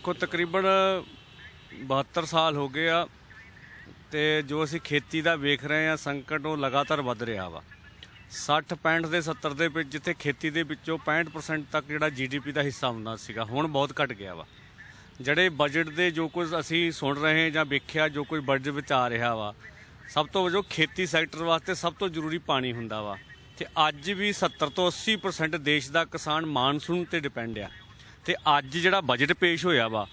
ਦੇਖੋ ਤਕਰੀਬਨ 72 ਸਾਲ ਹੋ ਗਏ ਆ ਤੇ ਜੋ ਅਸੀਂ ਖੇਤੀ ਦਾ ਵੇਖ ਰਹੇ ਆ ਸੰਕਟ ਉਹ ਲਗਾਤਾਰ ਵੱਧ ਰਿਹਾ ਵਾ 60 65 ਦੇ 70 ਦੇ ਵਿੱਚ ਜਿੱਥੇ ਖੇਤੀ ਦੇ ਵਿੱਚੋਂ 65% ਤੱਕ ਜਿਹੜਾ ਜੀਡੀਪੀ ਦਾ ਹਿੱਸਾ ਹੁੰਦਾ ਸੀਗਾ ਹੁਣ ਬਹੁਤ ਘਟ ਗਿਆ ਵਾ ਜਿਹੜੇ ਬਜਟ ਦੇ ਜੋ ਕੁਝ ਅਸੀਂ ਸੁਣ ਰਹੇ ਜਾਂ ਵੇਖਿਆ ਜੋ ਕੁਝ ਬਜਟ ਵਿੱਚ ਆ ਰਿਹਾ ਵਾ ਸਭ ਤੋਂ ਵੱਜੋ ਖੇਤੀ ਸੈਕਟਰ ਵਾਸਤੇ ਸਭ ਤੋਂ ਜ਼ਰੂਰੀ ਪਾਣੀ ਹੁੰਦਾ ਵਾ ਤੇ ਅੱਜ ਵੀ 70 ਤੋਂ 80% ਦੇਸ਼ ਦਾ ਕਿਸਾਨ ਮਾਨਸੂਨ ਤੇ ਡਿਪੈਂਡ ਆ ਤੇ ਅੱਜ ਜਿਹੜਾ ਬਜਟ ਪੇਸ਼ ਹੋਇਆ ਵਾ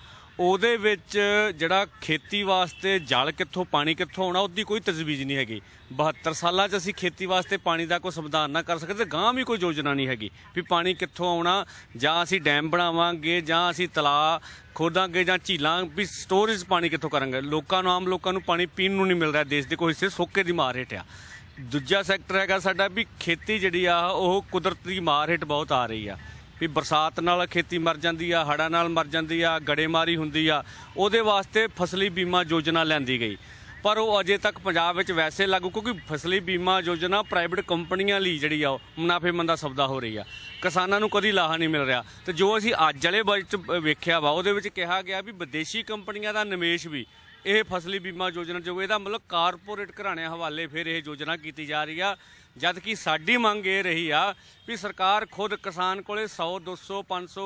ਉਹਦੇ ਵਿੱਚ ਜਿਹੜਾ ਖੇਤੀ ਵਾਸਤੇ ਜਲ ਕਿੱਥੋਂ ਪਾਣੀ ਕਿੱਥੋਂ ਆਉਣਾ ਉਹਦੀ ਕੋਈ ਤਜਵੀਜ਼ ਨਹੀਂ ਹੈਗੀ 72 ਸਾਲਾਂ 'ਚ ਅਸੀਂ ਖੇਤੀ ਵਾਸਤੇ ਪਾਣੀ ਦਾ ਕੋਈ ਸੰਵਿਧਾਨ ਨਾ ਕਰ ਸਕਦੇ ਗਾਂ ਵੀ ਕੋਈ ਯੋਜਨਾ ਨਹੀਂ ਹੈਗੀ ਵੀ ਪਾਣੀ ਕਿੱਥੋਂ ਆਉਣਾ ਜਾਂ ਅਸੀਂ ਡੈਮ ਬਣਾਵਾਂਗੇ ਜਾਂ ਅਸੀਂ ਤਲਾ ਖੋਦਾਂਗੇ ਜਾਂ ਝੀਲਾਂ ਵੀ ਸਟੋਰੇਜ ਪਾਣੀ ਕਿੱਥੋਂ ਕਰਾਂਗੇ ਲੋਕਾਂ ਨੂੰ ਆਮ ਲੋਕਾਂ ਨੂੰ ਪਾਣੀ ਪੀਣ ਨੂੰ ਨਹੀਂ ਮਿਲ ਰਿਹਾ ਦੇਸ਼ ਦੇ ਕੋਈ ਹਿੱਸੇ ਸੋਕੇ ਦੀ ਮਾਰ ਹੇਟ ਆ ਦੂਜਾ ਸੈਕਟਰ ਹੈਗਾ ਸਾਡਾ ਵੀ ਖੇਤੀ ਜਿਹੜੀ ਆ ਉਹ ਕੁਦਰਤ ਦੀ ਮਾਰ ਹੇਟ ਬਹੁਤ ਆ ਰਹੀ ਆ ਵੀ ਬਰਸਾਤ ਨਾਲ ਖੇਤੀ ਮਰ ਜਾਂਦੀ ਆ ਹੜਾਂ ਨਾਲ ਮਰ ਜਾਂਦੀ ਆ ਗੜੇਮਾਰੀ ਹੁੰਦੀ ਆ ਉਹਦੇ ਵਾਸਤੇ ਫਸਲੀ ਬੀਮਾ ਯੋਜਨਾ ਲੈਂਦੀ ਗਈ ਪਰ ਉਹ ਅਜੇ ਤੱਕ ਪੰਜਾਬ ਵਿੱਚ ਵੈਸੇ ਲਾਗੂ ਕਿਉਂਕਿ ਫਸਲੀ ਬੀਮਾ ਯੋਜਨਾ ਪ੍ਰਾਈਵੇਟ ਕੰਪਨੀਆਂ ਲਈ ਜਿਹੜੀ ਆ ਮੁਨਾਫੇਮੰਦ ਦਾ ਸਬਦਾ ਹੋ ਰਹੀ ਆ ਕਿਸਾਨਾਂ ਨੂੰ ਕਦੀ ਲਾਹਾ ਨਹੀਂ ਮਿਲ ਰਿਹਾ ਤੇ ਜੋ ਅਸੀਂ ਅੱਜ ਵਾਲੇ ਬਜਟ ਵੇਖਿਆ ਵਾ ਉਹਦੇ ਵਿੱਚ ਕਿਹਾ ਗਿਆ ਵੀ ਵਿਦੇਸ਼ੀ ਕੰਪਨੀਆਂ ਦਾ ਨਿਵੇਸ਼ ਵੀ ਇਹ ਫਸਲੀ ਬੀਮਾ ਯੋਜਨਾ ਜੋ ਇਹਦਾ ਮਤਲਬ ਕਾਰਪੋਰੇਟ ਘਰਾਣਿਆਂ ਹਵਾਲੇ ਫਿਰ ਇਹ ਯੋਜਨਾ ਕੀਤੀ ਜਾ ਰਹੀ ਆ ਜਦ ਕਿ ਸਾਡੀ ਮੰਗ ਇਹ ਰਹੀ ਆ ਵੀ ਸਰਕਾਰ ਖੁਦ ਕਿਸਾਨ ਕੋਲੇ 100 200 500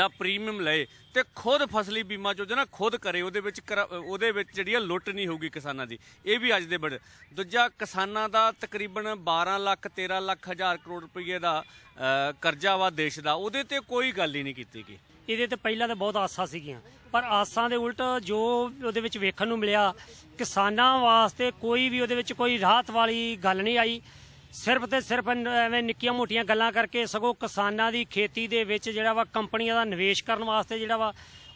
ਦਾ ਪ੍ਰੀਮੀਅਮ ਲਏ ਤੇ ਖੁਦ ਫਸਲੀ ਬੀਮਾ ਯੋਜਨਾ ਖੁਦ ਕਰੇ ਉਹਦੇ ਵਿੱਚ ਉਹਦੇ ਵਿੱਚ ਜਿਹੜੀ ਆ ਲੁੱਟ ਨਹੀਂ ਹੋਊਗੀ ਕਿਸਾਨਾਂ ਦੀ ਇਹ ਵੀ ਅੱਜ ਦੇ ਬੜੇ ਦੂਜਾ ਕਿਸਾਨਾਂ ਦਾ ਤਕਰੀਬਨ 12 ਲੱਖ 13 ਲੱਖ ਹਜ਼ਾਰ ਕਰੋੜ ਰੁਪਏ ਦਾ ਕਰਜ਼ਾ ਵਾ ਦੇਸ਼ ਦਾ ਉਹਦੇ ਤੇ ਕੋਈ ਗੱਲ ਹੀ ਨਹੀਂ ਕੀਤੀ ਗਈ ਇਹਦੇ ਤੇ ਪਹਿਲਾਂ ਤਾਂ ਬਹੁਤ ਆਸਾਂ ਸੀਗੀਆਂ ਪਰ ਆਸਾਂ ਦੇ ਉਲਟ ਜੋ ਉਹਦੇ ਵਿੱਚ ਵੇਖਣ ਨੂੰ ਮਿਲਿਆ ਕਿਸਾਨਾਂ ਵਾਸਤੇ ਕੋਈ ਵੀ ਉਹਦੇ ਵਿੱਚ ਕੋਈ ਰਾਹਤ ਵਾਲੀ ਗੱਲ ਨਹੀਂ ਆਈ ਸਿਰਫ ਤੇ ਸਿਰਫ ਐਵੇਂ ਨਿੱਕੀਆਂ ਮੋਟੀਆਂ ਗੱਲਾਂ ਕਰਕੇ ਸਗੋਂ ਕਿਸਾਨਾਂ ਦੀ ਖੇਤੀ ਦੇ ਵਿੱਚ ਜਿਹੜਾ ਵਾ ਕੰਪਨੀਆਂ ਦਾ ਨਿਵੇਸ਼ ਕਰਨ ਵਾਸਤੇ ਜਿਹੜਾ ਵਾ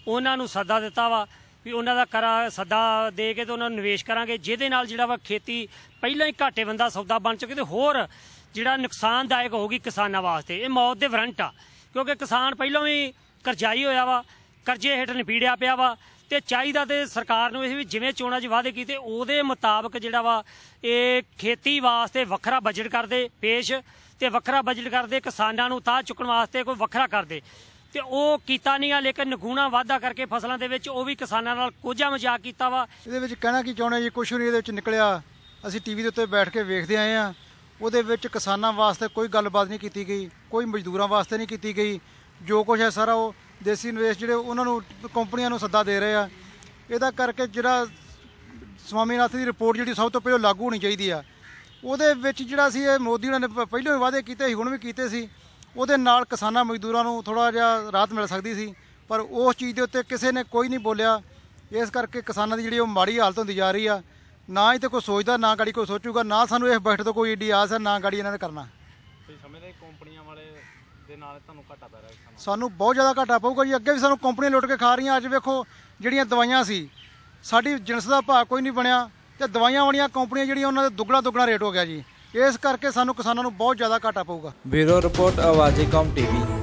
ਉਹਨਾਂ ਨੂੰ ਸੱਦਾ ਦਿੱਤਾ ਵਾ ਵੀ ਉਹਨਾਂ ਦਾ ਕਰਾ ਸੱਦਾ ਦੇ ਕੇ ਤੇ ਉਹਨਾਂ ਨੂੰ ਨਿਵੇਸ਼ ਕਰਾਂਗੇ ਜਿਹਦੇ ਨਾਲ ਜਿਹੜਾ ਵਾ ਖੇਤੀ ਪਹਿਲਾਂ ਹੀ ਘਾਟੇ ਬੰਦਾ ਸੌਦਾ ਬਣ ਚੁੱਕੇ ਤੇ ਹੋਰ ਜਿਹੜਾ ਨੁਕਸਾਨਦਾਇਕ ਹੋਊਗੀ ਕਿਸਾਨਾਂ ਵਾਸਤੇ ਇਹ ਮੌਤ ਦੇ ਵਰੰਟ ਆ ਕਿਉਂਕਿ ਕਿਸਾਨ ਪਹਿਲਾਂ ਵੀ ਕਰਜ਼ਾਈ ਹੋਇਆ ਵਾ ਕਰਜ਼ੇ ਹੇਠ ਨਿਪੀੜਿਆ ਪਿਆ ਵਾ ਤੇ ਚਾਹੀਦਾ ਤੇ ਸਰਕਾਰ ਨੂੰ ਇਹ ਵੀ ਜਿਵੇਂ ਚੋਣਾਂ 'ਚ ਵਾਅਦੇ ਕੀਤੇ ਉਹਦੇ ਮੁਤਾਬਕ ਜਿਹੜਾ ਵਾ ਇਹ ਖੇਤੀ ਵਾਸਤੇ ਵੱਖਰਾ ਬਜਟ ਕਰਦੇ ਪੇਸ਼ ਤੇ ਵੱਖਰਾ ਬਜਟ ਕਰਦੇ ਕਿਸਾਨਾਂ ਨੂੰ ਤਾਂ ਚੁੱਕਣ ਵਾਸਤੇ ਕੋਈ ਵੱਖਰਾ ਕਰਦੇ ਤੇ ਉਹ ਕੀਤਾ ਨਹੀਂ ਆ ਲੇਕਿਨ ਨਗੂਣਾ ਵਾਅਦਾ ਕਰਕੇ ਫਸਲਾਂ ਦੇ ਵਿੱਚ ਉਹ ਵੀ ਕਿਸਾਨਾਂ ਨਾਲ ਕੋਝਾ ਮਜ਼ਾਕ ਕੀਤਾ ਵਾ ਇਹਦੇ ਵਿੱਚ ਕਹਿਣਾ ਕੀ ਚਾਹੁੰਦੇ ਜੀ ਕੁਝ ਨਹੀਂ ਇਹਦੇ ਵਿੱਚ ਨਿਕਲਿਆ ਅਸੀਂ ਟੀਵੀ ਦੇ ਉੱਤੇ ਬੈਠ ਕੇ ਵੇਖਦੇ ਆਏ ਆ ਉਹਦੇ ਵਿੱਚ ਕਿਸਾਨਾਂ ਵਾਸਤੇ ਕੋਈ ਗੱਲਬਾਤ ਨਹੀਂ ਕੀਤੀ ਗਈ ਕੋਈ ਮਜ਼ਦੂਰਾਂ ਵਾਸਤੇ ਨਹੀਂ ਕੀਤੀ ਗਈ ਜੋ ਕੁਝ ਹੈ ਸਾਰਾ ਉਹ ਦੇਸੀ ਨਿਵੇਸ਼ ਜਿਹੜੇ ਉਹਨਾਂ ਨੂੰ ਕੰਪਨੀਆਂ ਨੂੰ ਸੱਦਾ ਦੇ ਰਹੇ ਆ ਇਹਦਾ ਕਰਕੇ ਜਿਹੜਾ ਸਵਾਮੀਨਾਥਨ ਦੀ ਰਿਪੋਰਟ ਜਿਹੜੀ ਸਭ ਤੋਂ ਪਹਿਲਾਂ ਲਾਗੂ ਹੋਣੀ ਚਾਹੀਦੀ ਆ ਉਹਦੇ ਵਿੱਚ ਜਿਹੜਾ ਸੀ ਇਹ ਮੋਦੀ ਉਹਨਾਂ ਨੇ ਪਹਿਲਾਂ ਹੀ ਵਾਅਦੇ ਕੀਤੇ ਸੀ ਹੁਣ ਵੀ ਕੀਤੇ ਸੀ ਉਹਦੇ ਨਾਲ ਕਿਸਾਨਾਂ ਮਜ਼ਦੂਰਾਂ ਨੂੰ ਥੋੜਾ ਜਿਹਾ ਰਾਹਤ ਮਿਲ ਸਕਦੀ ਸੀ ਪਰ ਉਸ ਚੀਜ਼ ਦੇ ਉੱਤੇ ਕਿਸੇ ਨੇ ਕੋਈ ਨਹੀਂ ਬੋਲਿਆ ਇਸ ਕਰਕੇ ਕਿਸਾਨਾਂ ਦੀ ਜਿਹੜੀ ਉਹ ਮਾੜੀ ਹਾਲਤ ਹੁੰਦੀ ਜਾ ਰਹੀ ਆ ਨਾ ਹੀ ਤੇ ਕੋਈ ਸੋਚਦਾ ਨਾ ਗਾੜੀ ਕੋਈ ਸੋਚੂਗਾ ਨਾ ਸਾਨੂੰ ਇਸ ਬਜਟ ਤੋਂ ਕੋਈ ਏਡੀ ਆਸ ਹੈ ਨਾ ਗਾੜੀ ਇਹਨਾਂ ਨੇ ਕਰਨਾ ਤੁਸੀਂ ਸਮਝਦੇ ਕੰਪਨੀਆਂ ਵਾਲੇ ਦੇ ਨਾਲ ਤੁਹਾਨੂੰ ਘਾਟਾ ਪੈ ਰਿਹਾ ਸਾਨੂੰ ਸਾਨੂੰ ਬਹੁਤ ਜ਼ਿਆਦਾ ਘਾਟਾ ਪਊਗਾ ਜੀ ਅੱਗੇ ਵੀ ਸਾਨੂੰ ਕੰਪਨੀਆਂ ਲੁੱਟ ਕੇ ਖਾ ਰਹੀਆਂ ਅੱਜ ਵੇਖੋ ਜਿਹੜੀਆਂ ਦਵਾਈਆਂ ਸੀ ਸਾਡੀ ਜਿੰਸ ਦਾ ਭਾਅ ਕੋਈ ਨਹੀਂ ਬਣਿਆ ਤੇ ਦਵਾਈਆਂ ਵਾਲੀਆਂ ਕੰਪਨੀਆਂ ਜਿਹੜੀਆਂ ਉਹਨਾਂ ਦੇ ਦੁੱਗਣਾ ਦੁੱਗਣਾ ਰੇਟ ਹੋ ਗਿਆ ਜੀ ਇਸ ਕਰਕੇ ਸਾਨੂੰ ਕਿਸਾਨਾਂ ਨੂੰ ਬਹੁਤ ਜ਼ਿਆਦਾ ਘਾਟਾ ਪਊਗਾ ਬਿਊਰੋ ਰਿਪੋਰਟ ਆਵਾਜ਼ੇ ਕਮ ਟੀਵੀ